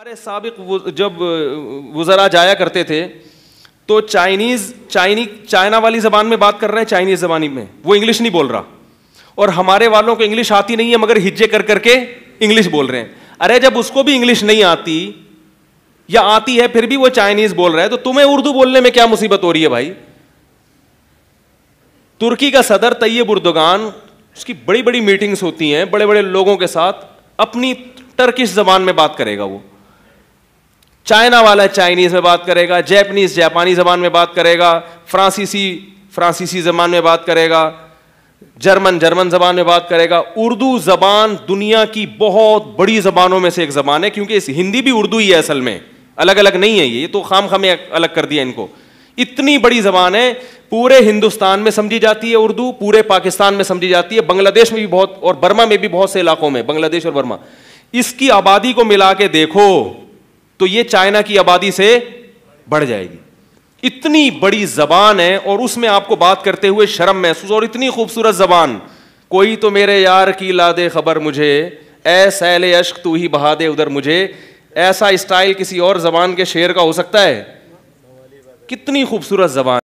हमारे सबक जब वज़रा जाया करते थे तो चाइनीज़ चाइनी चाइना वाली ज़बान में बात कर रहे हैं चाइनीज़ ज़बानी में वो इंग्लिश नहीं बोल रहा और हमारे वालों को इंग्लिश आती नहीं है मगर हिज्जे कर करके इंग्लिश बोल रहे हैं अरे जब उसको भी इंग्लिश नहीं आती या आती है फिर भी वो चाइनीज़ बोल रहा है तो तुम्हें उर्दू बोलने में क्या मुसीबत हो रही है भाई तुर्की का सदर तैयब उर्दोगान उसकी बड़ी बड़ी मीटिंग्स होती हैं बड़े बड़े लोगों के साथ अपनी टर्किश ज़बान में बात करेगा वो चाइना वाला चाइनीज़ में बात करेगा जैपनीज़ जापानी ज़बान में बात करेगा फ्रांसीसी फ्रांसीसी ज़बान में बात करेगा जर्मन जर्मन ज़बान में बात करेगा उर्दू ज़बान दुनिया की बहुत बड़ी ज़बानों में से एक ज़बान है क्योंकि हिंदी भी उर्दू ही है असल में अलग अलग नहीं है ये तो खाम खामे अलग कर दिया इनको इतनी बड़ी ज़बान है पूरे हिंदुस्तान में समझी जाती है उर्दू पूरे पाकिस्तान में समझी जाती है बांग्लादेश में भी बहुत और बर्मा में भी बहुत से इलाकों में बांग्लादेश और बर्मा इसकी आबादी को मिला के देखो तो ये चाइना की आबादी से बढ़ जाएगी इतनी बड़ी जबान है और उसमें आपको बात करते हुए शर्म महसूस और इतनी खूबसूरत जबान कोई तो मेरे यार की ला दे खबर मुझे ए सैल अश्क तू ही बहा दे उधर मुझे ऐसा स्टाइल किसी और जबान के शेर का हो सकता है कितनी खूबसूरत जबान